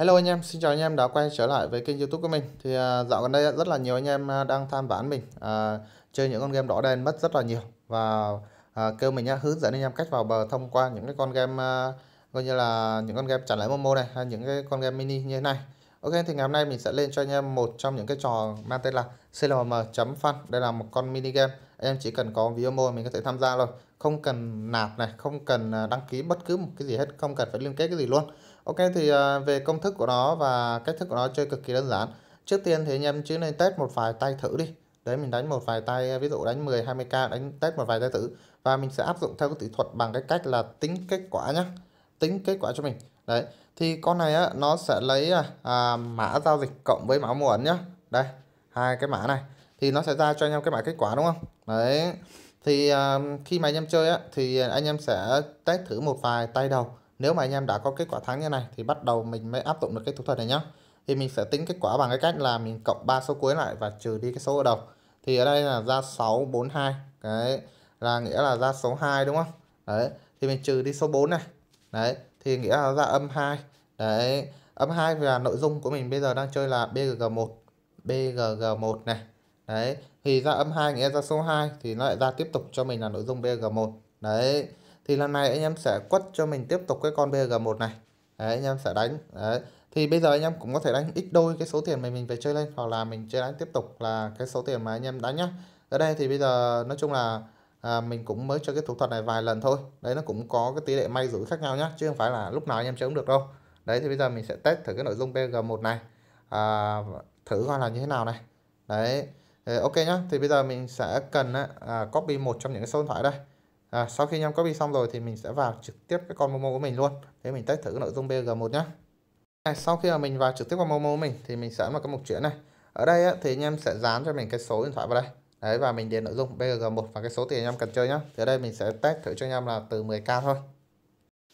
Hello anh em, xin chào anh em đã quay trở lại với kênh youtube của mình Thì à, dạo gần đây rất là nhiều anh em à, đang tham ván mình à, Chơi những con game đỏ đen mất rất là nhiều Và à, kêu mình nhá, hướng dẫn anh em cách vào bờ thông qua những cái con game à, Coi như là những con game trả lời Momo này hay những cái con game mini như thế này Ok thì ngày hôm nay mình sẽ lên cho anh em một trong những cái trò mang tên là clmm.fun Đây là một con mini game Anh em chỉ cần có Viomo mình có thể tham gia rồi không cần nạp này không cần à, đăng ký bất cứ một cái gì hết không cần phải liên kết cái gì luôn ok thì à, về công thức của nó và cách thức của nó chơi cực kỳ đơn giản trước tiên thì anh em chứ nên test một vài tay thử đi đấy mình đánh một vài tay à, ví dụ đánh 10 20k đánh test một vài tay thử và mình sẽ áp dụng theo cái kỹ thuật bằng cái cách là tính kết quả nhá tính kết quả cho mình đấy thì con này á, nó sẽ lấy à, mã giao dịch cộng với mã mua ấn nhá đây hai cái mã này thì nó sẽ ra cho anh em cái mã kết quả đúng không đấy thì uh, khi mà anh em chơi á, thì anh em sẽ test thử một vài tay đầu nếu mà anh em đã có kết quả thắng như này thì bắt đầu mình mới áp dụng được cái thủ thuật này nhá thì mình sẽ tính kết quả bằng cái cách là mình cộng 3 số cuối lại và trừ đi cái số ở đầu thì ở đây là ra 642 cái là nghĩa là ra số 2 đúng không đấy thì mình trừ đi số 4 này đấy thì nghĩa là ra âm 2 đấy âm 2 là nội dung của mình bây giờ đang chơi là BGG1 BGG1 này đấy thì ra âm 2nghĩa ra số 2 thì nó lại ra tiếp tục cho mình là nội dung BG1 đấy thì lần này anh em sẽ quất cho mình tiếp tục cái con BG1 này đấy anh em sẽ đánh đấy thì bây giờ anh em cũng có thể đánh ít đôi cái số tiền mà mình về chơi lên hoặc là mình chơi đánh tiếp tục là cái số tiền mà anh em đánh nhá ở đây thì bây giờ nói chung là à, mình cũng mới chơi cái thủ thuật này vài lần thôi đấy nó cũng có cái tỷ lệ may rủi khác nhau nhá chứ không phải là lúc nào anh em chơi cũng được đâu đấy thì bây giờ mình sẽ test thử cái nội dung BG1 này à, thử coi là như thế nào này đấy ok nhá, thì bây giờ mình sẽ cần à, copy một trong những cái số điện thoại đây. À, sau khi nhâm copy xong rồi thì mình sẽ vào trực tiếp cái con Momo của mình luôn. Thế mình test thử nội dung BG1 nhá. À, sau khi mà mình vào trực tiếp vào Momo của mình thì mình sẽ vào cái mục chuyển này. Ở đây á, thì anh em sẽ dán cho mình cái số điện thoại vào đây. Đấy và mình điền nội dung BG1 và cái số tiền anh em cần chơi nhá. Thì ở đây mình sẽ test thử cho anh em là từ 10k thôi.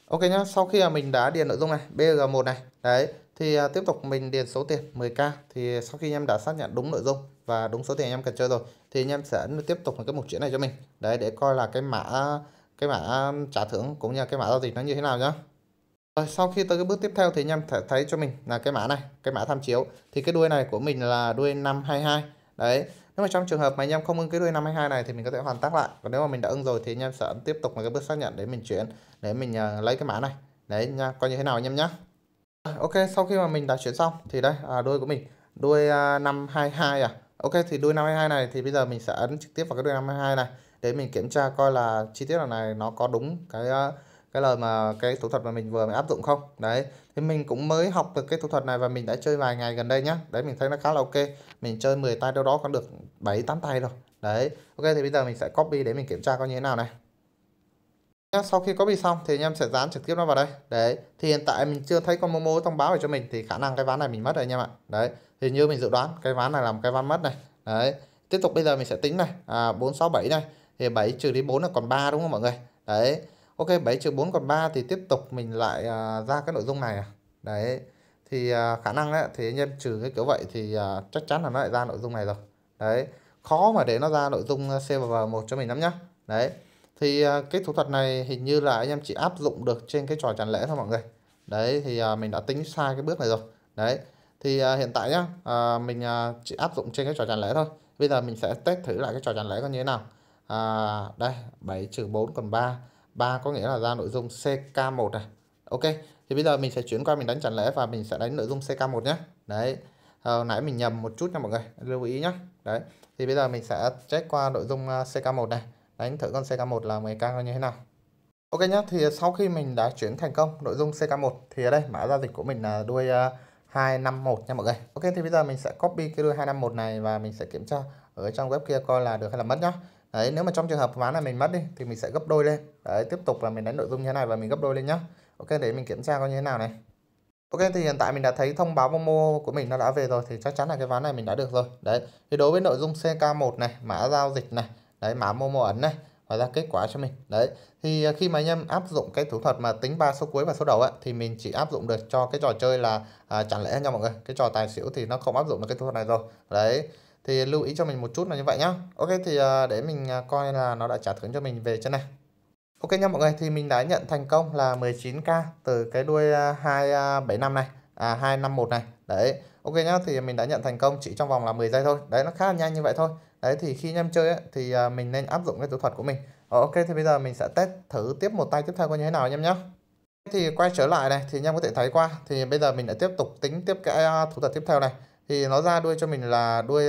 Ok nhá, sau khi mà mình đã điền nội dung này, BG1 này, đấy, thì à, tiếp tục mình điền số tiền 10k thì sau khi anh em đã xác nhận đúng nội dung và đúng số tiền anh em cần chơi rồi thì anh em sẽ tiếp tục cái mục chuyển này cho mình đấy để coi là cái mã cái mã um, trả thưởng cũng như cái mã giao dịch nó như thế nào nhá rồi sau khi tới cái bước tiếp theo thì anh em thể thấy cho mình là cái mã này cái mã tham chiếu thì cái đuôi này của mình là đuôi 522 đấy nếu mà trong trường hợp mà anh em không ưng cái đuôi 522 này thì mình có thể hoàn tác lại còn nếu mà mình đã ưng rồi thì anh em sẽ tiếp tục một cái bước xác nhận để mình chuyển để mình uh, lấy cái mã này đấy nha coi như thế nào anh em nhé ok sau khi mà mình đã chuyển xong thì đây à, đuôi của mình đuôi uh, 522 à, à. Ok thì đuôi 52 này thì bây giờ mình sẽ ấn trực tiếp vào cái đuôi 52 này để mình kiểm tra coi là chi tiết này nó có đúng cái ờ, cái lời mà cái thủ thuật mà mình vừa mới áp dụng không đấy thì mình cũng mới học được cái thủ thuật này và mình đã chơi vài ngày gần đây nhá đấy mình thấy nó khá là ok mình chơi 10 tay đâu đó còn được 7 8 tay rồi đấy ok thì bây giờ mình sẽ copy để mình kiểm tra coi như thế nào này sau khi copy xong thì anh em sẽ dán trực tiếp nó vào đây đấy thì hiện tại mình chưa thấy con momo thông báo về cho mình thì khả năng cái ván này mình mất rồi anh em ạ đấy thì như mình dự đoán cái ván này làm cái ván mất này đấy tiếp tục bây giờ mình sẽ tính này à, 467 này thì 7 trừ đi 4 là còn 3 đúng không mọi người đấy ok 7 trừ 4 còn 3 thì tiếp tục mình lại à, ra cái nội dung này à. đấy thì à, khả năng ấy, thì anh em trừ cái kiểu vậy thì à, chắc chắn là nó lại ra nội dung này rồi đấy khó mà để nó ra nội dung c và v 1 cho mình lắm nhá đấy thì à, cái thủ thuật này hình như là anh em chỉ áp dụng được trên cái trò tràn lẽ thôi mọi người đấy thì à, mình đã tính sai cái bước này rồi đấy thì à, hiện tại nhá mình chỉ áp dụng trên cái trò tràn lẽ thôi bây giờ mình sẽ test thử lại cái trò tràn lẽ coi như thế nào à, đây 7 trừ 4 còn 3 3 có nghĩa là ra nội dung CK1 này ok thì bây giờ mình sẽ chuyển qua mình đánh tràn lẽ và mình sẽ đánh nội dung CK1 nhé đấy à, nãy mình nhầm một chút nha mọi người lưu ý nhé đấy thì bây giờ mình sẽ check qua nội dung CK1 này đánh thử con CK1 là 10k như thế nào Ok nhá, thì sau khi mình đã chuyển thành công nội dung CK1 thì ở đây mã giao dịch của mình là đuôi uh, à, 251 nha mọi người Ok thì bây giờ mình sẽ copy cái đuôi 251 này và mình sẽ kiểm tra ở trong web kia coi là được hay là mất nhá Đấy, nếu mà trong trường hợp ván này mình mất đi thì mình sẽ gấp đôi lên Đấy, tiếp tục là mình đánh nội dung như thế này và mình gấp đôi lên nhá Ok, để mình kiểm tra coi như thế nào này Ok thì hiện tại mình đã thấy thông báo Momo của mình nó đã về rồi thì chắc chắn là cái ván này mình đã được rồi. Đấy. Thì đối với nội dung CK1 này, mã giao dịch này đấy mã Momo ấn này và ra kết quả cho mình đấy thì à, khi mà anh em áp dụng cái thủ thuật mà tính ba số cuối và số đầu ấy, thì mình chỉ áp dụng được cho cái trò chơi là à, chẳng lẽ nha mọi người cái trò tài xỉu thì nó không áp dụng được cái thủ thuật này rồi đấy thì lưu ý cho mình một chút là như vậy nhá ok thì à, để mình à, coi là nó đã trả thưởng cho mình về trên này ok nha mọi người thì mình đã nhận thành công là 19k từ cái đuôi à, 275 à, này à 251 này đấy ok nhá thì mình đã nhận thành công chỉ trong vòng là 10 giây thôi đấy nó khá là nhanh như vậy thôi đấy thì khi anh em chơi ấy, thì à, mình nên áp dụng cái thủ thuật của mình ờ, ok thì bây giờ mình sẽ test thử tiếp một tay tiếp theo coi như thế nào anh em nhé thì quay trở lại này thì anh em có thể thấy qua thì bây giờ mình đã tiếp tục tính tiếp cái à, thủ thuật tiếp theo này thì nó ra đuôi cho mình là đuôi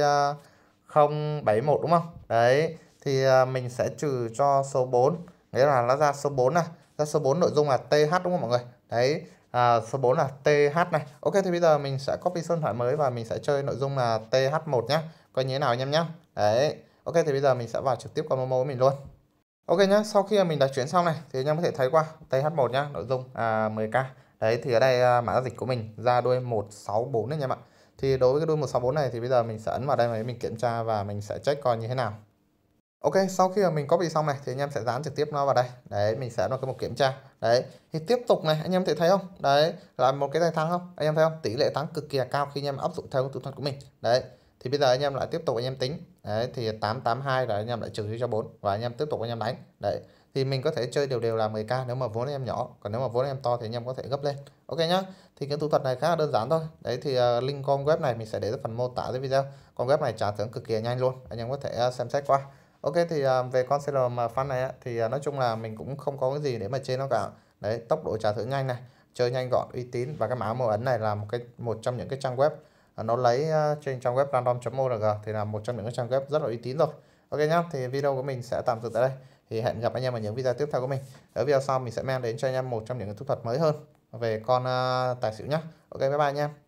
071 à, đúng không đấy thì mình sẽ trừ cho số 4 nghĩa là nó ra số 4 này ra số 4 nội dung là TH đúng không mọi người đấy À, số 4 là TH này. Ok thì bây giờ mình sẽ copy số điện thoại mới và mình sẽ chơi nội dung là TH1 nhá. Coi như thế nào anh em nhá. Đấy. Ok thì bây giờ mình sẽ vào trực tiếp con Momo của mình luôn. Ok nhá, sau khi mình đã chuyển xong này thì anh em có thể thấy qua TH1 nhá, nội dung à, 10k. Đấy thì ở đây à, mã giao dịch của mình ra đuôi 164 đấy anh em ạ. Thì đối với cái đuôi 164 này thì bây giờ mình sẽ ấn vào đây và mình kiểm tra và mình sẽ check coi như thế nào. Ok, sau khi mà mình copy xong này thì anh em sẽ dán trực tiếp nó vào đây. Đấy, mình sẽ vào cái mục kiểm tra. Đấy, thì tiếp tục này, anh em thể thấy không? Đấy, là một cái tay thắng không? Anh em thấy không? Tỷ lệ thắng cực kỳ là cao khi anh em áp dụng theo thủ thuật của mình. Đấy, thì bây giờ anh em lại tiếp tục anh em tính. Đấy, thì 882 rồi anh em lại trừ đi cho 4 và anh em tiếp tục anh em đánh. Đấy, thì mình có thể chơi đều đều là 10k nếu mà vốn anh em nhỏ, còn nếu mà vốn anh em to thì anh em có thể gấp lên. Ok nhá. Thì cái thủ thuật này khá là đơn giản thôi. Đấy thì uh, link con web này mình sẽ để ở phần mô tả dưới video. Con web này trả thưởng cực kỳ nhanh luôn. Anh em có thể uh, xem xét qua. Ok thì à, về con CRM Fun này thì à, nói chung là mình cũng không có cái gì để mà chê nó cả. Đấy, tốc độ trả thưởng nhanh này, chơi nhanh gọn, uy tín và cái mã màu ấn này là một cái một trong những cái trang web à, nó lấy trên trang web random.org thì là một trong những cái trang web rất là uy tín rồi. Ok nhá, thì video của mình sẽ tạm dừng tại đây. Thì hẹn gặp anh em ở những video tiếp theo của mình. Ở video sau mình sẽ mang đến cho anh em một trong những cái thủ thuật mới hơn về con tài xỉu nhá. Ok bye bye anh em.